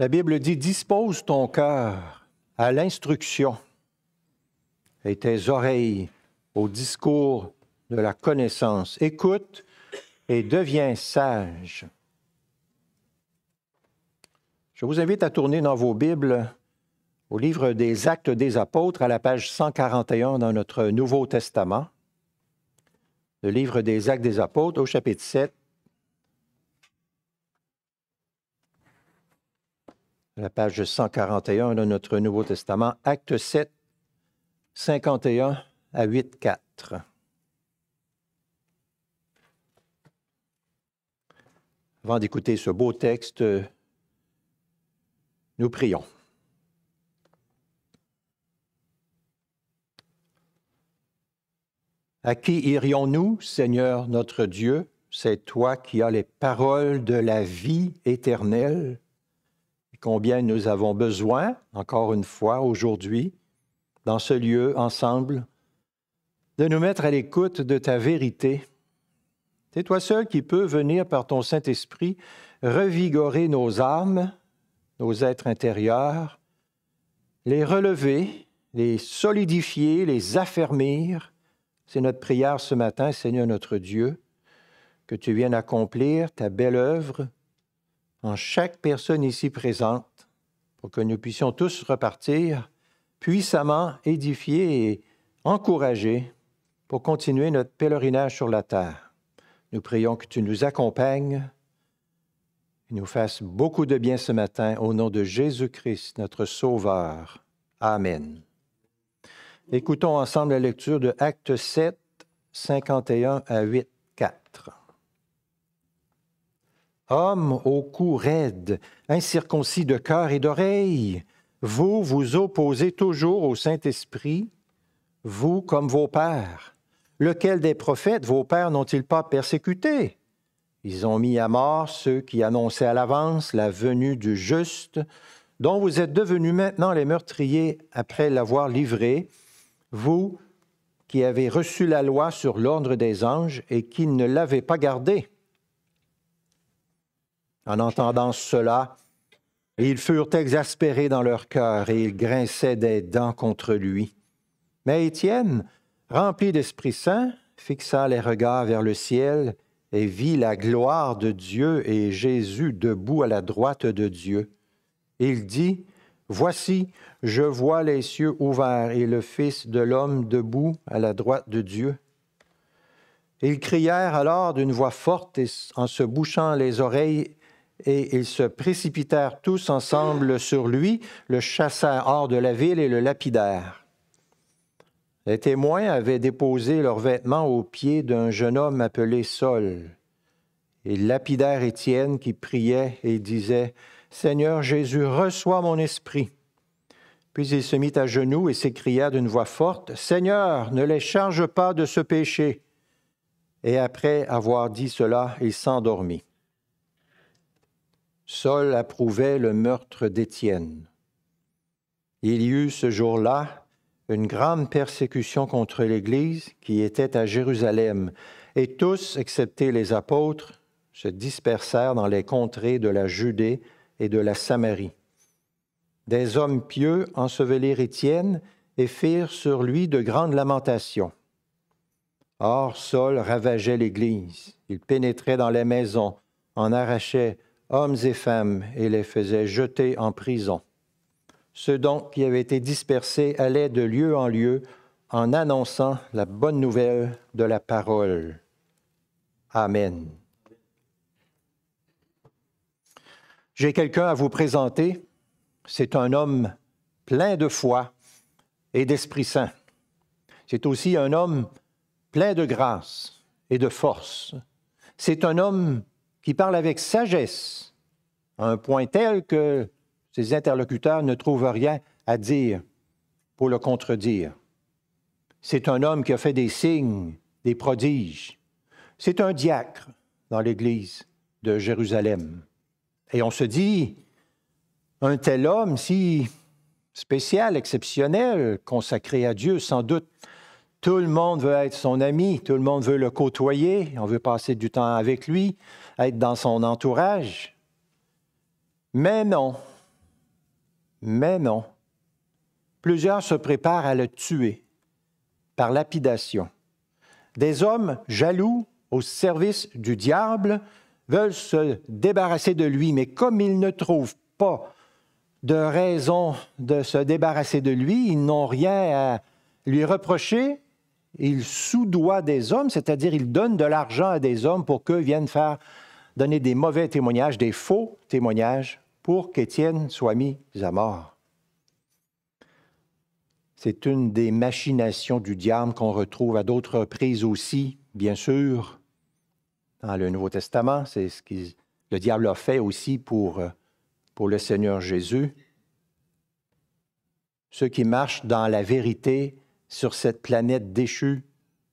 La Bible dit, dispose ton cœur à l'instruction et tes oreilles au discours de la connaissance. Écoute et deviens sage. Je vous invite à tourner dans vos Bibles au livre des Actes des Apôtres à la page 141 dans notre Nouveau Testament. Le livre des Actes des Apôtres au chapitre 7 la page 141 de notre Nouveau Testament, acte 7, 51 à 8, 4. Avant d'écouter ce beau texte, nous prions. À qui irions-nous, Seigneur notre Dieu? C'est toi qui as les paroles de la vie éternelle combien nous avons besoin, encore une fois, aujourd'hui, dans ce lieu, ensemble, de nous mettre à l'écoute de ta vérité. C'est toi seul qui peux venir par ton Saint-Esprit revigorer nos âmes, nos êtres intérieurs, les relever, les solidifier, les affermir. C'est notre prière ce matin, Seigneur notre Dieu, que tu viennes accomplir ta belle œuvre en chaque personne ici présente pour que nous puissions tous repartir puissamment édifiés et encouragés pour continuer notre pèlerinage sur la terre. Nous prions que tu nous accompagnes et nous fasses beaucoup de bien ce matin au nom de Jésus-Christ, notre Sauveur. Amen. Écoutons ensemble la lecture de Actes 7, 51 à 8. Hommes au cou raide, incirconcis de cœur et d'oreille, vous vous opposez toujours au Saint-Esprit, vous comme vos pères. Lequel des prophètes, vos pères, n'ont-ils pas persécuté? Ils ont mis à mort ceux qui annonçaient à l'avance la venue du juste, dont vous êtes devenus maintenant les meurtriers après l'avoir livré, vous qui avez reçu la loi sur l'ordre des anges et qui ne l'avez pas gardée. En entendant cela, ils furent exaspérés dans leur cœur et ils grinçaient des dents contre lui. Mais Étienne, rempli d'Esprit Saint, fixa les regards vers le ciel et vit la gloire de Dieu et Jésus debout à la droite de Dieu. Il dit, Voici, je vois les cieux ouverts et le Fils de l'homme debout à la droite de Dieu. Ils crièrent alors d'une voix forte et en se bouchant les oreilles, et ils se précipitèrent tous ensemble sur lui, le chassèrent hors de la ville et le lapidèrent. Les témoins avaient déposé leurs vêtements aux pieds d'un jeune homme appelé Saul. Ils lapidaire Étienne qui priait et disait Seigneur Jésus, reçois mon esprit. Puis il se mit à genoux et s'écria d'une voix forte Seigneur, ne les charge pas de ce péché. Et après avoir dit cela, il s'endormit. Saul approuvait le meurtre d'Étienne. Il y eut ce jour-là une grande persécution contre l'Église qui était à Jérusalem, et tous, excepté les apôtres, se dispersèrent dans les contrées de la Judée et de la Samarie. Des hommes pieux ensevelirent Étienne et firent sur lui de grandes lamentations. Or Saul ravageait l'Église, il pénétrait dans les maisons, en arrachait hommes et femmes, et les faisait jeter en prison. Ceux donc qui avaient été dispersés allaient de lieu en lieu en annonçant la bonne nouvelle de la parole. Amen. J'ai quelqu'un à vous présenter. C'est un homme plein de foi et d'Esprit Saint. C'est aussi un homme plein de grâce et de force. C'est un homme il parle avec sagesse, à un point tel que ses interlocuteurs ne trouvent rien à dire pour le contredire. C'est un homme qui a fait des signes, des prodiges. C'est un diacre dans l'Église de Jérusalem. Et on se dit, un tel homme, si spécial, exceptionnel, consacré à Dieu, sans doute, tout le monde veut être son ami, tout le monde veut le côtoyer, on veut passer du temps avec lui, être dans son entourage. Mais non, mais non. Plusieurs se préparent à le tuer par lapidation. Des hommes jaloux au service du diable veulent se débarrasser de lui, mais comme ils ne trouvent pas de raison de se débarrasser de lui, ils n'ont rien à lui reprocher, il soudoie des hommes, c'est-à-dire il donne de l'argent à des hommes pour qu'eux viennent faire donner des mauvais témoignages, des faux témoignages, pour qu'Étienne soit mis à mort. C'est une des machinations du diable qu'on retrouve à d'autres reprises aussi, bien sûr, dans le Nouveau Testament. C'est ce que le diable a fait aussi pour, euh, pour le Seigneur Jésus. Ceux qui marchent dans la vérité sur cette planète déchue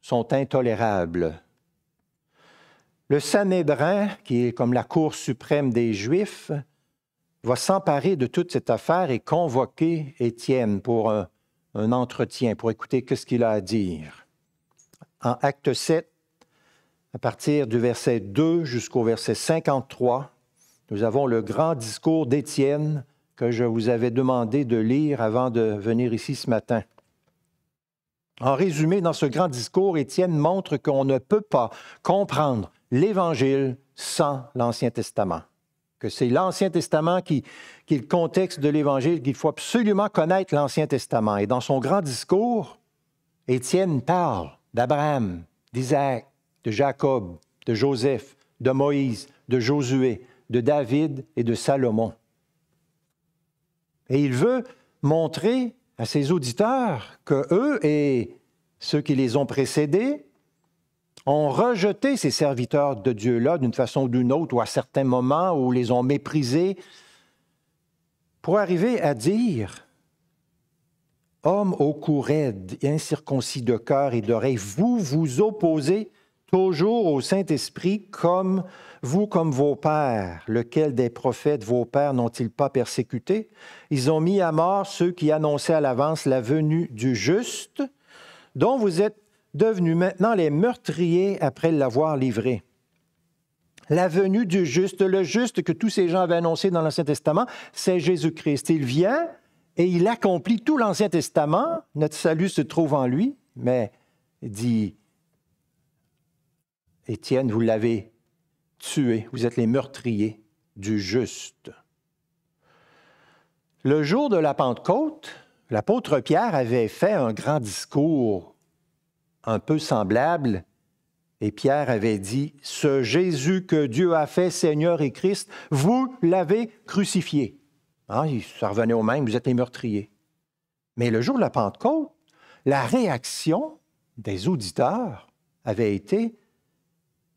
sont intolérables. Le Sanhédrin, qui est comme la Cour suprême des Juifs, va s'emparer de toute cette affaire et convoquer Étienne pour un, entretien, pour écouter ce qu'il a à dire. En acte 7, à partir du verset 2 jusqu'au verset 53, nous avons le grand discours d'Étienne que je vous avais demandé de lire avant de venir ici ce matin. En résumé, dans ce grand discours, Étienne montre qu'on ne peut pas comprendre l'Évangile sans l'Ancien Testament. Que c'est l'Ancien Testament qui, est le contexte de l'Évangile, qu'il faut absolument connaître l'Ancien Testament. Et dans son grand discours, Étienne parle d'Abraham, d'Isaac, de Jacob, de Joseph, de Moïse, de Josué, de David et de Salomon. Et il veut montrer à ses auditeurs que eux et ceux qui les ont précédés ont rejeté ces serviteurs de Dieu-là d'une façon ou d'une autre, ou à certains moments, ou les ont méprisés, pour arriver à dire, Homme au cou raide, incirconcis de cœur et d'oreille, vous vous opposez toujours au Saint-Esprit comme vous, comme vos pères. Lequel des prophètes, vos pères, n'ont-ils pas persécuté? Ils ont mis à mort ceux qui annonçaient à l'avance la venue du juste, dont vous êtes devenus maintenant les meurtriers après l'avoir livré la venue du juste, le juste que tous ces gens avaient annoncé dans l'Ancien Testament, c'est Jésus-Christ. Il vient et il accomplit tout l'Ancien Testament. Notre salut se trouve en lui, mais dit Étienne, vous l'avez tué, vous êtes les meurtriers du juste. Le jour de la Pentecôte, l'apôtre Pierre avait fait un grand discours un peu semblable, et Pierre avait dit, Ce Jésus que Dieu a fait Seigneur et Christ, vous l'avez crucifié. ça ah, revenait au même, vous êtes les meurtriers. Mais le jour de la Pentecôte, la réaction des auditeurs avait été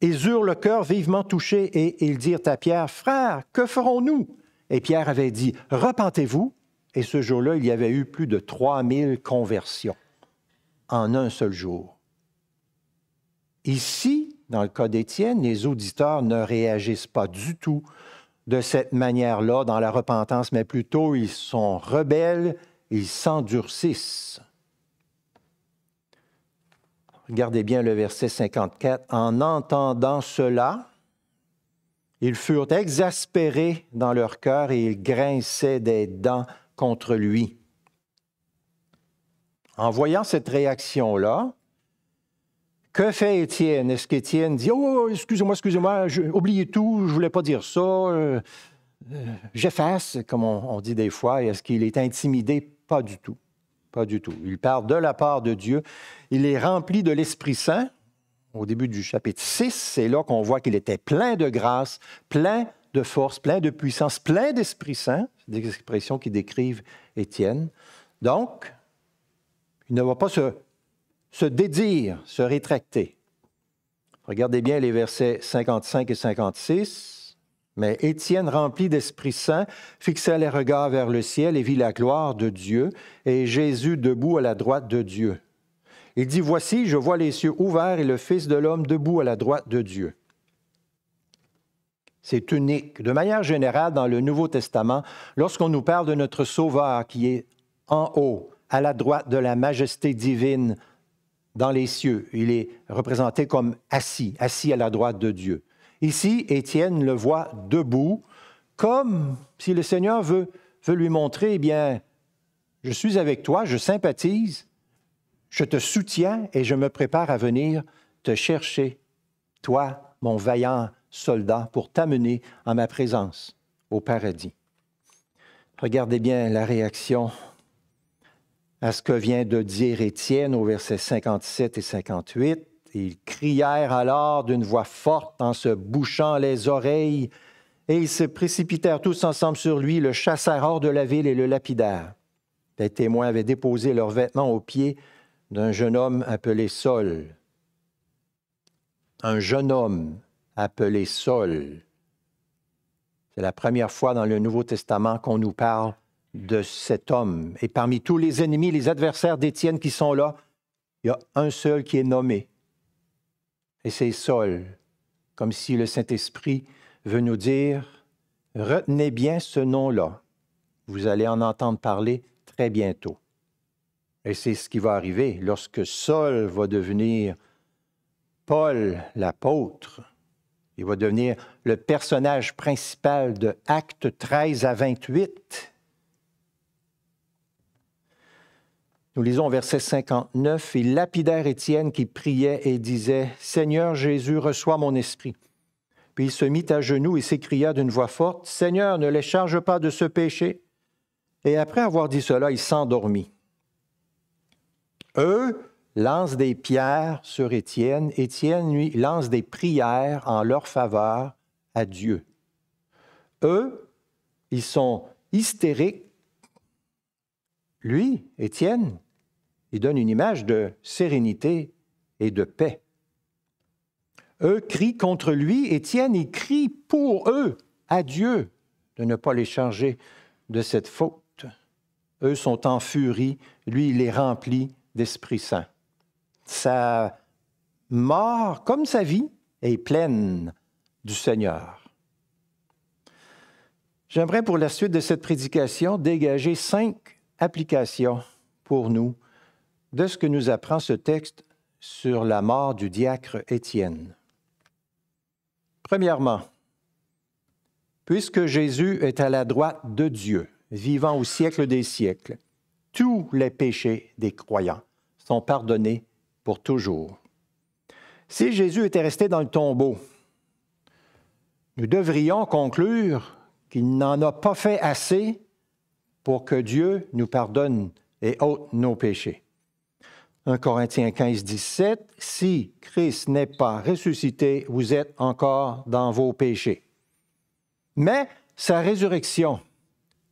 ils eurent le cœur vivement touché et ils dirent à Pierre, Frère, que ferons-nous Et Pierre avait dit, Repentez-vous. Et ce jour-là, il y avait eu plus de 3000 conversions en un seul jour. Ici, dans le cas d'Étienne, les auditeurs ne réagissent pas du tout de cette manière-là dans la repentance, mais plutôt ils sont rebelles, ils s'endurcissent. Regardez bien le verset 54. En entendant cela, ils furent exaspérés dans leur cœur et ils grinçaient des dents contre lui. En voyant cette réaction-là, que fait Étienne? Est-ce qu'Étienne dit Oh, oh excusez-moi, excusez-moi, oubliez tout, je ne voulais pas dire ça, euh, euh, j'efface, comme on, on, dit des fois. Est-ce qu'il est intimidé? Pas du tout. Pas du tout. Il parle de la part de Dieu. Il est rempli de l'Esprit Saint. Au début du chapitre 6, c'est là qu'on voit qu'il était plein de grâce, plein de force, plein de puissance, plein d'Esprit Saint. Des expressions qui décrivent Étienne. Donc, il ne va pas se, se dédire, se rétracter. Regardez bien les versets 55 et 56. Mais Étienne, rempli d'Esprit Saint, fixa les regards vers le ciel et vit la gloire de Dieu et Jésus debout à la droite de Dieu. Il dit, Voici, je vois les cieux ouverts et le Fils de l'homme debout à la droite de Dieu. C'est unique. De manière générale, dans le Nouveau Testament, lorsqu'on nous parle de notre Sauveur qui est en haut, à la droite de la majesté divine dans les cieux, il est représenté comme assis, assis à la droite de Dieu. Ici, Étienne le voit debout, comme si le Seigneur veut, lui montrer, eh bien, je suis avec toi, je sympathise, je te soutiens et je me prépare à venir te chercher, toi, mon vaillant soldat, pour t'amener en ma présence au paradis. Regardez bien la réaction à ce que vient de dire Étienne au verset 57 et 58 ils crièrent alors d'une voix forte en se bouchant les oreilles, et ils se précipitèrent tous ensemble sur lui, le chassèrent hors de la ville et le lapidèrent. Les témoins avaient déposé leurs vêtements aux pieds d'un jeune homme appelé Saul. Un jeune homme appelé Saul. C'est la première fois dans le Nouveau Testament qu'on nous parle de cet homme. Et parmi tous les ennemis, les adversaires d'Étienne qui sont là, il y a un seul qui est nommé, et c'est Saul, comme si le Saint-Esprit veut nous dire, retenez bien ce nom-là, vous allez en entendre parler très bientôt. Et c'est ce qui va arriver lorsque Saul va devenir Paul l'apôtre. Il va devenir le personnage principal de Actes 13 à 28. Nous lisons verset 59, Ils lapidèrent Étienne qui priait et disait, Seigneur Jésus, reçois mon esprit. Puis il se mit à genoux et s'écria d'une voix forte, Seigneur, ne les charge pas de ce péché. Et après avoir dit cela, il s'endormit. Eux lancent des pierres sur Étienne, Étienne, lui, lance des prières en leur faveur à Dieu. Eux, ils sont hystériques. Lui, Étienne, il donne une image de sérénité et de paix. Eux crient contre lui, Étienne, il crient pour eux à Dieu de ne pas les charger de cette faute. Eux sont en furie, lui il les remplit d'Esprit Saint. Sa mort, comme sa vie, est pleine du Seigneur. J'aimerais pour la suite de cette prédication dégager cinq applications pour nous de ce que nous apprend ce texte sur la mort du diacre Étienne. Premièrement, puisque Jésus est à la droite de Dieu, vivant au siècle des siècles, tous les péchés des croyants sont pardonnés pour toujours. Si Jésus était resté dans le tombeau, nous devrions conclure qu'il n'en a pas fait assez pour que Dieu nous pardonne et ôte nos péchés. 1 Corinthiens 15, 17, Si Christ n'est pas ressuscité, vous êtes encore dans vos péchés. Mais sa résurrection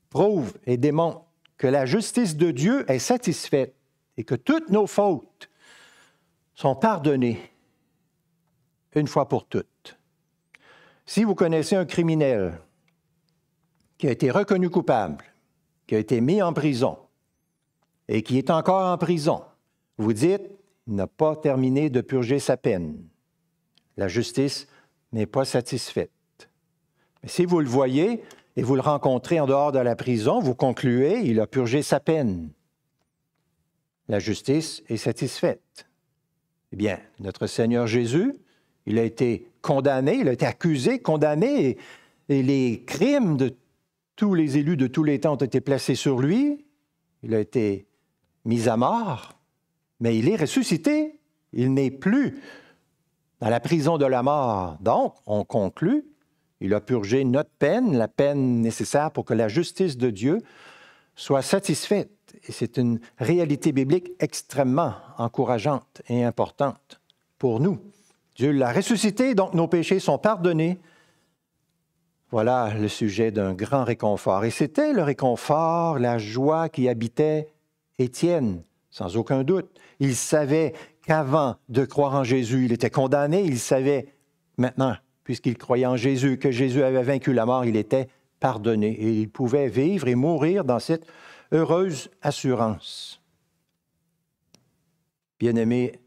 prouve et démontre que la justice de Dieu est satisfaite et que toutes nos fautes sont pardonnées une fois pour toutes. Si vous connaissez un criminel qui a été reconnu coupable, qui a été mis en prison et qui est encore en prison, vous dites, il n'a pas terminé de purger sa peine. La justice n'est pas satisfaite. Mais si vous le voyez et vous le rencontrez en dehors de la prison, vous concluez, il a purgé sa peine. La justice est satisfaite. Eh bien, notre Seigneur Jésus, il a été condamné, il a été accusé, condamné, et, et les crimes de tous les élus de tous les temps ont été placés sur lui. Il a été mis à mort mais il est ressuscité. Il n'est plus dans la prison de la mort. Donc, on conclut, il a purgé notre peine, la peine nécessaire pour que la justice de Dieu soit satisfaite. Et c'est une réalité biblique extrêmement encourageante et importante pour nous. Dieu l'a ressuscité, donc nos péchés sont pardonnés. Voilà le sujet d'un grand réconfort. Et c'était le réconfort, la joie qui habitait Étienne sans aucun doute. Il savait qu'avant de croire en Jésus, il était condamné. Il savait maintenant, puisqu'il croyait en Jésus, que Jésus avait vaincu la mort, il était pardonné et il pouvait vivre et mourir dans cette heureuse assurance. Bien-aimés,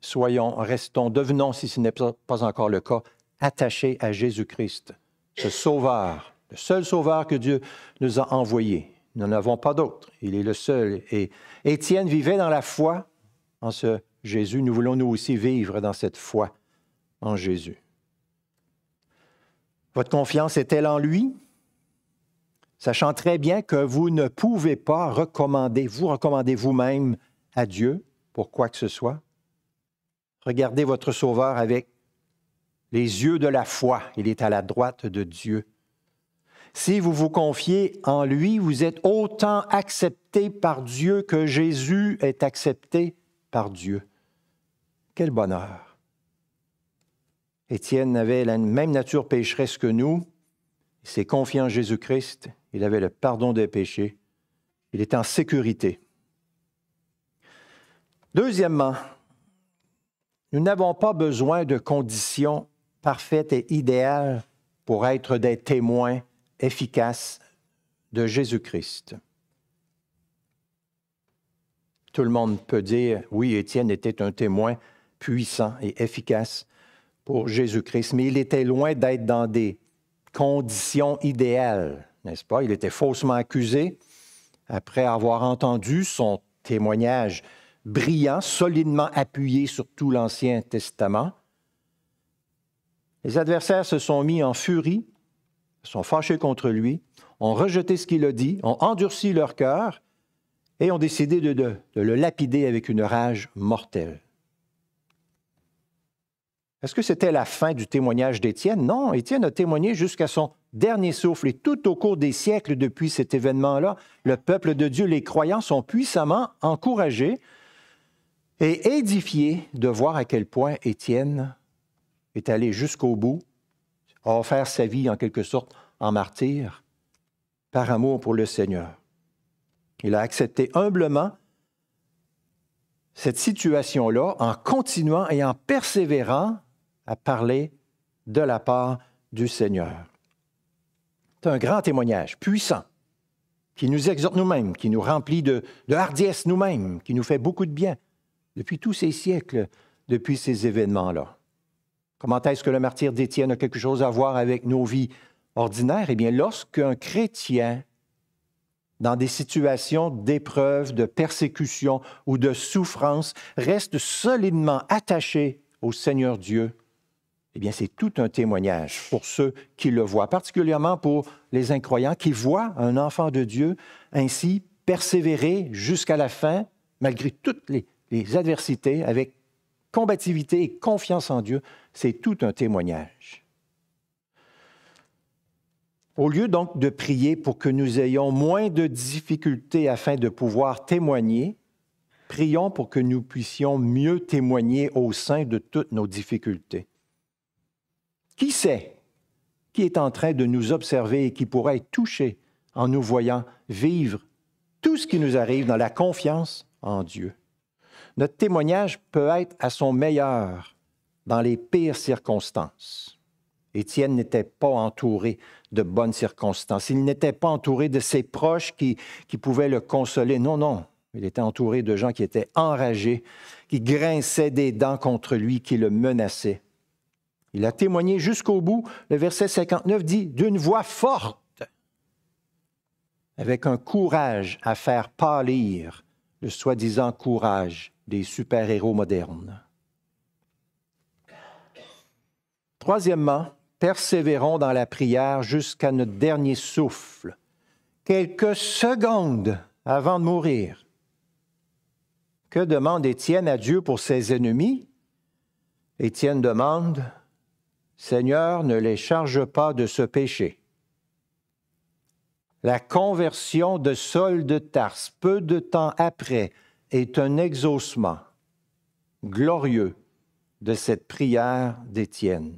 soyons, restons, devenons, si ce n'est pas encore le cas, attachés à Jésus-Christ, ce Sauveur, le seul Sauveur que Dieu nous a envoyé. Nous n'en avons pas d'autre. Il est le seul. Et Étienne vivait dans la foi en ce Jésus. Nous voulons nous aussi vivre dans cette foi en Jésus. Votre confiance est-elle en lui? Sachant très bien que vous ne pouvez pas recommander, vous recommandez vous-même à Dieu pour quoi que ce soit. Regardez votre Sauveur avec les yeux de la foi. Il est à la droite de Dieu. Si vous vous confiez en lui, vous êtes autant accepté par Dieu que Jésus est accepté par Dieu. Quel bonheur. Étienne avait la même nature pécheresse que nous. Il s'est confié en Jésus-Christ. Il avait le pardon des péchés. Il est en sécurité. Deuxièmement, nous n'avons pas besoin de conditions parfaites et idéales pour être des témoins efficace de Jésus-Christ. Tout le monde peut dire, oui, Étienne était un témoin puissant et efficace pour Jésus-Christ, mais il était loin d'être dans des conditions idéales, n'est-ce pas? Il était faussement accusé après avoir entendu son témoignage brillant, solidement appuyé sur tout l'Ancien Testament. Les adversaires se sont mis en furie sont fâchés contre lui, ont rejeté ce qu'il a dit, ont endurci leur cœur et ont décidé de, le lapider avec une rage mortelle. Est-ce que c'était la fin du témoignage d'Étienne? Non, Étienne a témoigné jusqu'à son dernier souffle et tout au cours des siècles depuis cet événement-là, le peuple de Dieu, les croyants sont puissamment encouragés et édifiés de voir à quel point Étienne est allé jusqu'au bout a offert sa vie en quelque sorte en martyr par amour pour le Seigneur. Il a accepté humblement cette situation-là en continuant et en persévérant à parler de la part du Seigneur. C'est un grand témoignage, puissant, qui nous exhorte nous-mêmes, qui nous remplit de, de hardiesse nous-mêmes, qui nous fait beaucoup de bien depuis tous ces siècles, depuis ces événements-là. Comment est-ce que le martyr d'Étienne a quelque chose à voir avec nos vies ordinaires? Eh bien, lorsqu'un chrétien, dans des situations d'épreuve, de persécution ou de souffrance, reste solidement attaché au Seigneur Dieu, eh bien, c'est tout un témoignage pour ceux qui le voient, particulièrement pour les incroyants qui voient un enfant de Dieu ainsi persévérer jusqu'à la fin, malgré toutes les, les adversités, avec combativité et confiance en Dieu, c'est tout un témoignage. Au lieu donc de prier pour que nous ayons moins de difficultés afin de pouvoir témoigner, prions pour que nous puissions mieux témoigner au sein de toutes nos difficultés. Qui sait qui est en train de nous observer et qui pourrait être touché en nous voyant vivre tout ce qui nous arrive dans la confiance en Dieu? Notre témoignage peut être à son meilleur dans les pires circonstances. Étienne n'était pas entouré de bonnes circonstances. Il n'était pas entouré de ses proches qui, qui pouvaient le consoler. Non, non. Il était entouré de gens qui étaient enragés, qui grinçaient des dents contre lui, qui le menaçaient. Il a témoigné jusqu'au bout. Le verset 59 dit, d'une voix forte, avec un courage à faire pâlir le soi-disant courage des super-héros modernes. Troisièmement, persévérons dans la prière jusqu'à notre dernier souffle, quelques secondes avant de mourir. Que demande Étienne à Dieu pour ses ennemis? Étienne demande, Seigneur, ne les charge pas de ce péché. La conversion de Saul de Tarse, peu de temps après, est un exaucement glorieux de cette prière d'Étienne.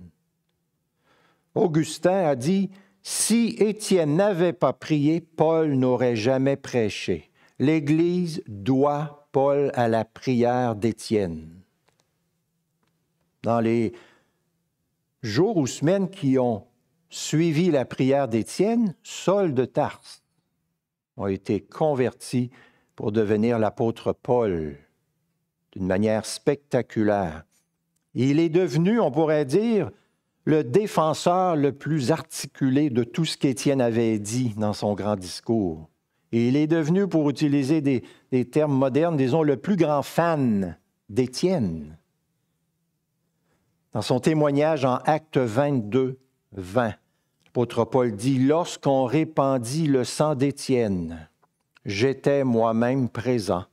Augustin a dit, Si Étienne n'avait pas prié, Paul n'aurait jamais prêché. L'Église doit Paul à la prière d'Étienne. Dans les jours ou semaines qui ont suivi la prière d'Étienne, Saul de Tarse ont été convertis pour devenir l'apôtre Paul d'une manière spectaculaire. Il est devenu, on pourrait dire, le défenseur le plus articulé de tout ce qu'Étienne avait dit dans son grand discours. Et il est devenu, pour utiliser des, termes modernes, disons, le plus grand fan d'Étienne. Dans son témoignage en Acte 22, 20, l'apôtre Paul dit, Lorsqu'on répandit le sang d'Étienne, J'étais moi-même présent.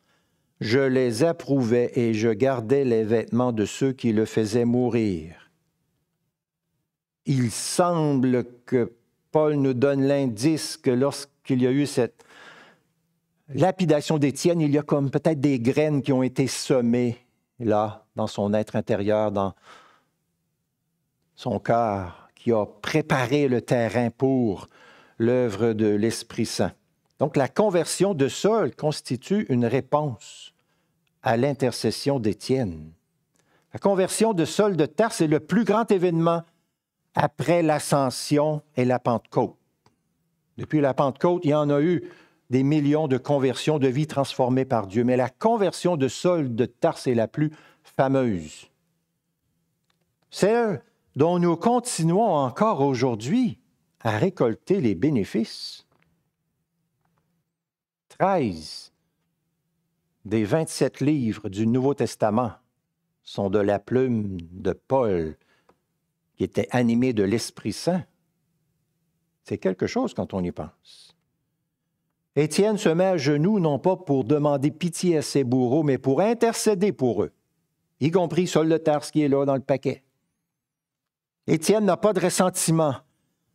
Je les approuvais et je gardais les vêtements de ceux qui le faisaient mourir. Il semble que Paul nous donne l'indice que lorsqu'il y a eu cette lapidation d'Étienne, il y a comme peut-être des graines qui ont été semées là, dans son être intérieur, dans son cœur, qui a préparé le terrain pour l'œuvre de l'Esprit Saint. Donc, la conversion de Saul constitue une réponse à l'intercession d'Étienne. La conversion de Saul de Tarse est le plus grand événement après l'ascension et la Pentecôte. Depuis la Pentecôte, il y en a eu des millions de conversions de vies transformées par Dieu, mais la conversion de Saul de Tarse est la plus fameuse. Celle dont nous continuons encore aujourd'hui à récolter les bénéfices. 13 des 27 livres du Nouveau Testament sont de la plume de Paul, qui était animé de l'Esprit Saint. C'est quelque chose quand on y pense. Étienne se met à genoux non pas pour demander pitié à ses bourreaux, mais pour intercéder pour eux, y compris Saul de Tarse qui est là dans le paquet. Étienne n'a pas de ressentiment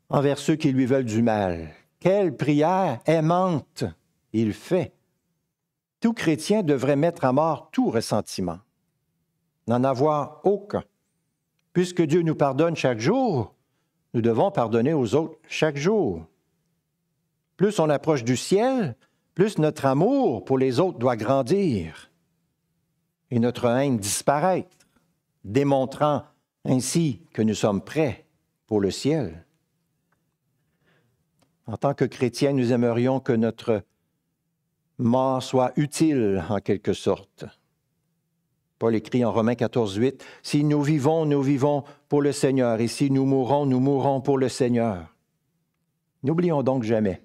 envers ceux qui lui veulent du mal. Quelle prière aimante! il fait. Tout chrétien devrait mettre à mort tout ressentiment, n'en avoir aucun. Puisque Dieu nous pardonne chaque jour, nous devons pardonner aux autres chaque jour. Plus on approche du ciel, plus notre amour pour les autres doit grandir et notre haine disparaître, démontrant ainsi que nous sommes prêts pour le ciel. En tant que chrétiens, nous aimerions que notre mort soit utile en quelque sorte. Paul écrit en Romains 14, 8, Si nous vivons, nous vivons pour le Seigneur, et si nous mourons, nous mourons pour le Seigneur. N'oublions donc jamais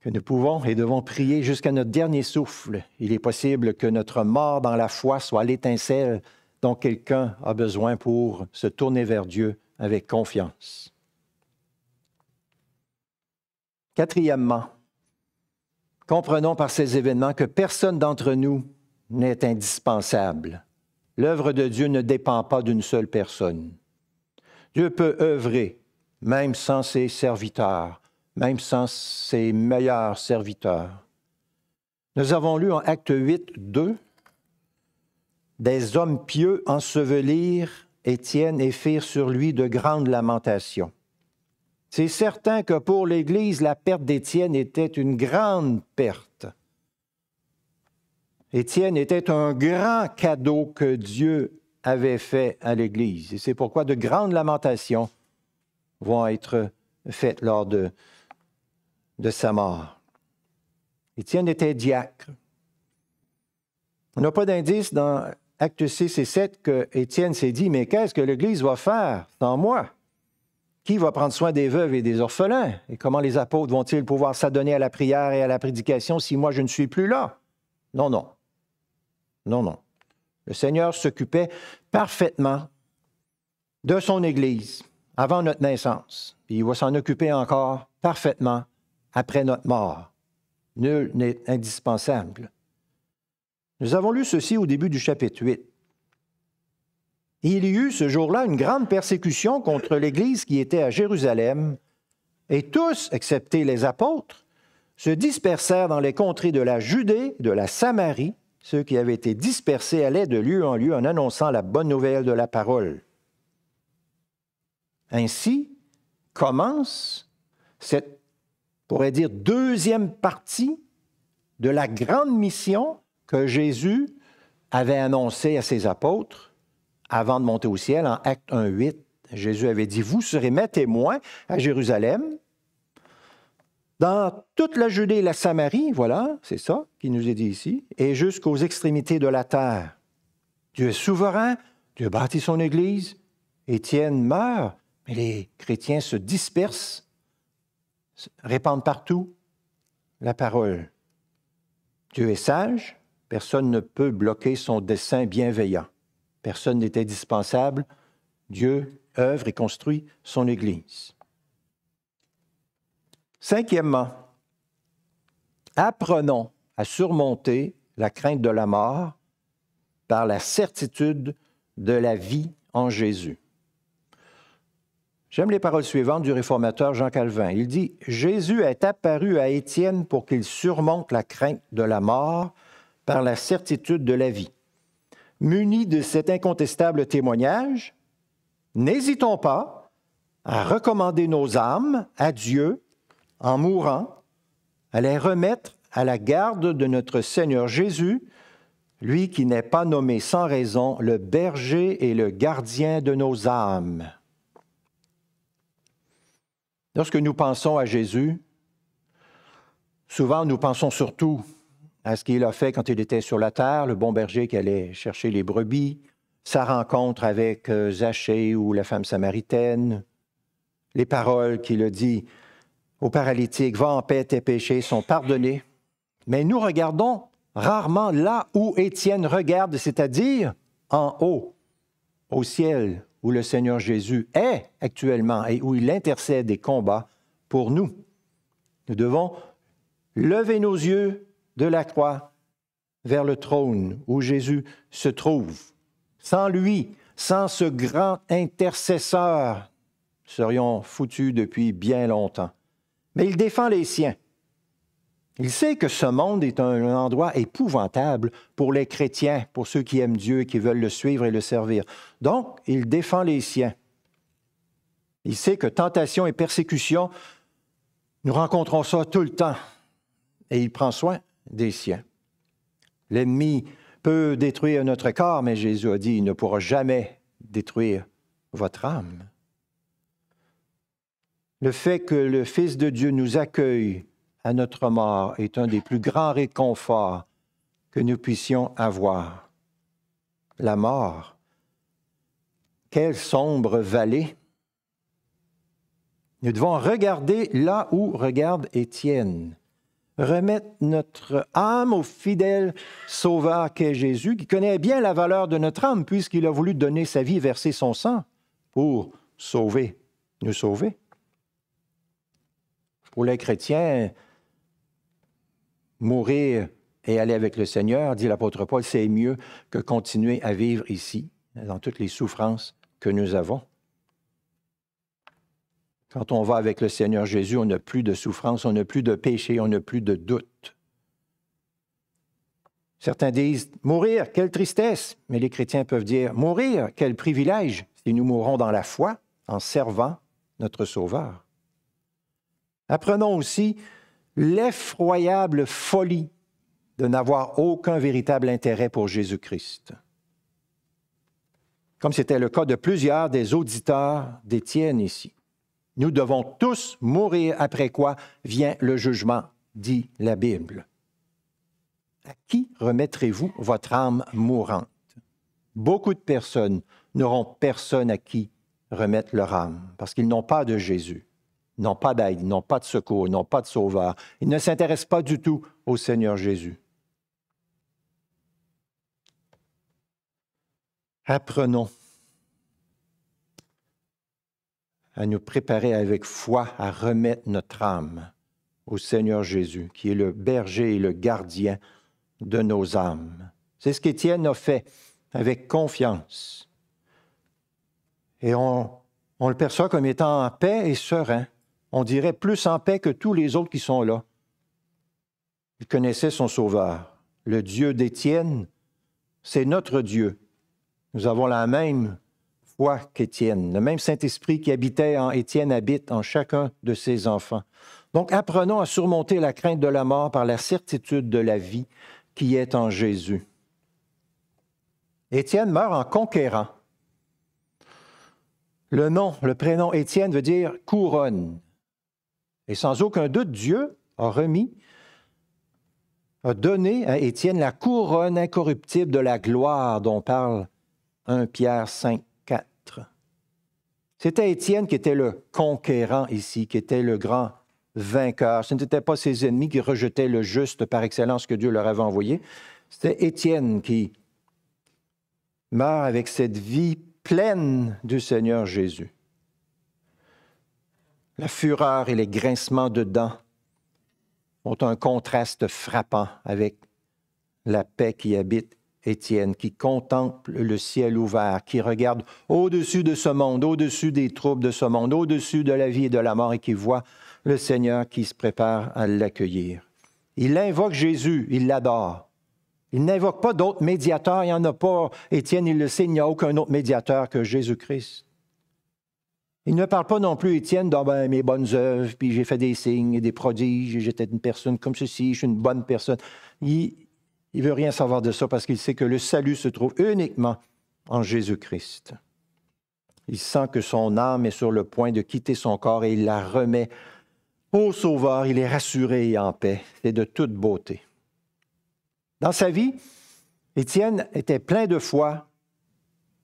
que nous pouvons et devons prier jusqu'à notre dernier souffle. Il est possible que notre mort dans la foi soit l'étincelle dont quelqu'un a besoin pour se tourner vers Dieu avec confiance. Quatrièmement, Comprenons par ces événements que personne d'entre nous n'est indispensable. L'œuvre de Dieu ne dépend pas d'une seule personne. Dieu peut œuvrer, même sans ses serviteurs, même sans ses meilleurs serviteurs. Nous avons lu en Acte 8, 2, des hommes pieux ensevelirent Étienne et firent sur lui de grandes lamentations. C'est certain que pour l'Église, la perte d'Étienne était une grande perte. Étienne était un grand cadeau que Dieu avait fait à l'Église. Et c'est pourquoi de grandes lamentations vont être faites lors de, de sa mort. Étienne était diacre. On n'a pas d'indice dans Actes 6 et 7 que Étienne s'est dit, mais qu'est-ce que l'Église va faire sans moi? Qui va prendre soin des veuves et des orphelins? Et comment les apôtres vont-ils pouvoir s'adonner à la prière et à la prédication si moi je ne suis plus là? Non, non. Non, non. Le Seigneur s'occupait parfaitement de son Église avant notre naissance. il va s'en occuper encore parfaitement après notre mort. Nul n'est indispensable. Nous avons lu ceci au début du chapitre 8 il y eut ce jour-là une grande persécution contre l'Église qui était à Jérusalem, et tous, excepté les apôtres, se dispersèrent dans les contrées de la Judée, de la Samarie. Ceux qui avaient été dispersés allaient de lieu en lieu en annonçant la bonne nouvelle de la parole. Ainsi commence cette, pourrait dire, deuxième partie de la grande mission que Jésus avait annoncée à ses apôtres avant de monter au ciel, en Acte 1.8, Jésus avait dit, vous serez mes témoins à Jérusalem, dans toute la Judée et la Samarie, voilà, c'est ça qui nous est dit ici, et jusqu'aux extrémités de la terre. Dieu est souverain, Dieu bâtit son Église, Étienne meurt, mais les chrétiens se dispersent, répandent partout la parole. Dieu est sage, personne ne peut bloquer son dessein bienveillant. Personne n'est indispensable. Dieu œuvre et construit son Église. Cinquièmement, apprenons à surmonter la crainte de la mort par la certitude de la vie en Jésus. J'aime les paroles suivantes du réformateur Jean Calvin. Il dit, Jésus est apparu à Étienne pour qu'il surmonte la crainte de la mort par la certitude de la vie. Munis de cet incontestable témoignage, n'hésitons pas à recommander nos âmes à Dieu en mourant, à les remettre à la garde de notre Seigneur Jésus, lui qui n'est pas nommé sans raison le berger et le gardien de nos âmes. Lorsque nous pensons à Jésus, souvent nous pensons surtout à ce qu'il a fait quand il était sur la terre, le bon berger qui allait chercher les brebis, sa rencontre avec euh, Zachée ou la femme samaritaine, les paroles qu'il a dit aux paralytiques, « va en paix, tes péchés sont pardonnés. Mais nous regardons rarement là où Étienne regarde, c'est-à-dire en haut, au ciel, où le Seigneur Jésus est actuellement et où il intercède et combat pour nous. Nous devons lever nos yeux de la croix vers le trône où Jésus se trouve. Sans lui, sans ce grand intercesseur, serions foutus depuis bien longtemps. Mais il défend les siens. Il sait que ce monde est un endroit épouvantable pour les chrétiens, pour ceux qui aiment Dieu, qui veulent le suivre et le servir. Donc, il défend les siens. Il sait que tentation et persécution, nous rencontrons ça tout le temps. Et il prend soin des siens. L'ennemi peut détruire notre corps, mais Jésus a dit, il ne pourra jamais détruire votre âme. Le fait que le Fils de Dieu nous accueille à notre mort est un des plus grands réconforts que nous puissions avoir. La mort, quelle sombre vallée. Nous devons regarder là où regarde Étienne remettre notre âme au fidèle sauveur qu'est Jésus, qui connaît bien la valeur de notre âme, puisqu'il a voulu donner sa vie, verser son sang pour sauver, nous sauver. Pour les chrétiens, mourir et aller avec le Seigneur, dit l'apôtre Paul, c'est mieux que continuer à vivre ici, dans toutes les souffrances que nous avons. Quand on va avec le Seigneur Jésus, on n'a plus de souffrance, on n'a plus de péché, on n'a plus de doute. Certains disent Mourir, quelle tristesse Mais les chrétiens peuvent dire Mourir, quel privilège si nous mourons dans la foi en servant notre Sauveur. Apprenons aussi l'effroyable folie de n'avoir aucun véritable intérêt pour Jésus-Christ. Comme c'était le cas de plusieurs des auditeurs d'Étienne ici. Nous devons tous mourir après quoi vient le jugement, dit la Bible. À qui remettrez-vous votre âme mourante? Beaucoup de personnes n'auront personne à qui remettre leur âme parce qu'ils n'ont pas de Jésus, n'ont pas d'aide, n'ont pas de secours, n'ont pas de sauveur. Ils ne s'intéressent pas du tout au Seigneur Jésus. Apprenons à nous préparer avec foi à remettre notre âme au Seigneur Jésus, qui est le berger et le gardien de nos âmes. C'est ce qu'Étienne a fait avec confiance. Et on, le perçoit comme étant en paix et serein. On dirait plus en paix que tous les autres qui sont là. Il connaissait son Sauveur. Le Dieu d'Étienne, c'est notre Dieu. Nous avons la même foi qu'Étienne. Le même Saint-Esprit qui habitait en Étienne habite en chacun de ses enfants. Donc apprenons à surmonter la crainte de la mort par la certitude de la vie qui est en Jésus. Étienne meurt en conquérant. Le nom, le prénom Étienne veut dire couronne. Et sans aucun doute, Dieu a remis, a donné à Étienne la couronne incorruptible de la gloire dont parle 1 Pierre 5. C'était Étienne qui était le conquérant ici, qui était le grand vainqueur. Ce n'étaient pas ses ennemis qui rejetaient le juste par excellence que Dieu leur avait envoyé. C'était Étienne qui meurt avec cette vie pleine du Seigneur Jésus. La fureur et les grincements de dents ont un contraste frappant avec la paix qui habite Étienne, qui contemple le ciel ouvert, qui regarde au-dessus de ce monde, au-dessus des troubles de ce monde, au-dessus de la vie et de la mort, et qui voit le Seigneur qui se prépare à l'accueillir. Il invoque Jésus, il l'adore. Il n'invoque pas d'autres médiateurs, il n'y en a pas. Étienne, il le sait, il n'y a aucun autre médiateur que Jésus-Christ. Il ne parle pas non plus, Étienne, dans ben, mes bonnes œuvres, puis j'ai fait des signes et des prodiges, j'étais une personne comme ceci, je suis une bonne personne. Il veut rien savoir de ça parce qu'il sait que le salut se trouve uniquement en Jésus-Christ. Il sent que son âme est sur le point de quitter son corps et il la remet au Sauveur. Il est rassuré et en paix. C'est de toute beauté. Dans sa vie, Étienne était plein de foi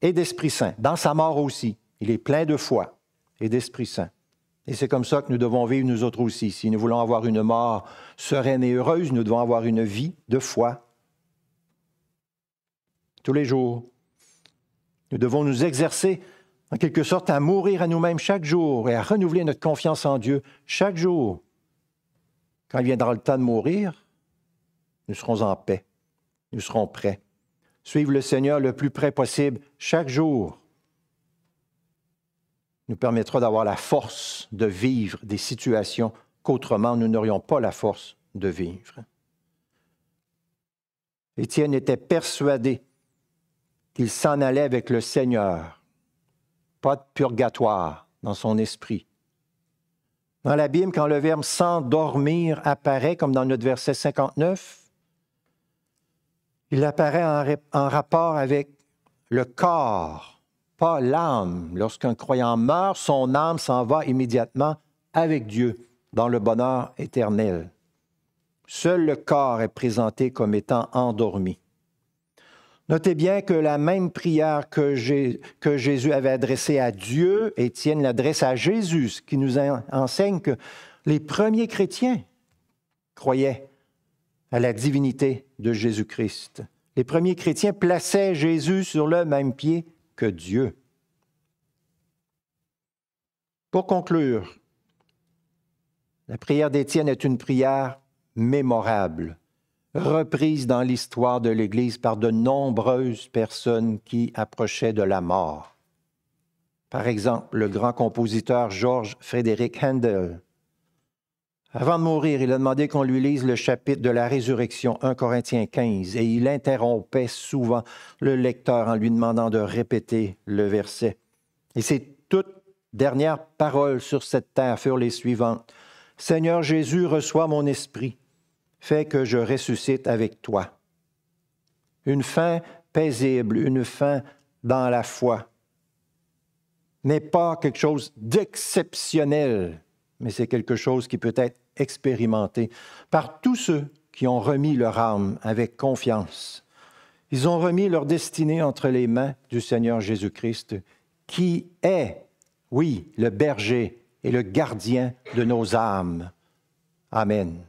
et d'Esprit Saint. Dans sa mort aussi, il est plein de foi et d'Esprit Saint. Et c'est comme ça que nous devons vivre nous autres aussi. Si nous voulons avoir une mort sereine et heureuse, nous devons avoir une vie de foi tous les jours. Nous devons nous exercer, en quelque sorte, à mourir à nous-mêmes chaque jour et à renouveler notre confiance en Dieu chaque jour. Quand il viendra le temps de mourir, nous serons en paix, nous serons prêts. Suivre le Seigneur le plus près possible chaque jour nous permettra d'avoir la force de vivre des situations qu'autrement nous n'aurions pas la force de vivre. Étienne était persuadé il s'en allait avec le Seigneur. Pas de purgatoire dans son esprit. Dans la Bible, quand le verbe s'endormir apparaît, comme dans notre verset 59, il apparaît en rapport avec le corps, pas l'âme. Lorsqu'un croyant meurt, son âme s'en va immédiatement avec Dieu dans le bonheur éternel. Seul le corps est présenté comme étant endormi. Notez bien que la même prière que, Jésus avait adressée à Dieu, Étienne l'adresse à Jésus, qui nous enseigne que les premiers chrétiens croyaient à la divinité de Jésus-Christ. Les premiers chrétiens plaçaient Jésus sur le même pied que Dieu. Pour conclure, la prière d'Étienne est une prière mémorable reprise dans l'histoire de l'Église par de nombreuses personnes qui approchaient de la mort. Par exemple, le grand compositeur George Frédéric Handel. Avant de mourir, il a demandé qu'on lui lise le chapitre de la résurrection, 1 Corinthiens 15, et il interrompait souvent le lecteur en lui demandant de répéter le verset. Et ses toutes dernières paroles sur cette terre furent les suivantes. Seigneur Jésus, reçois mon esprit fais que je ressuscite avec toi. Une fin paisible, une fin dans la foi. N'est pas quelque chose d'exceptionnel, mais c'est quelque chose qui peut être expérimenté par tous ceux qui ont remis leur âme avec confiance. Ils ont remis leur destinée entre les mains du Seigneur Jésus-Christ, qui est, oui, le berger et le gardien de nos âmes. Amen.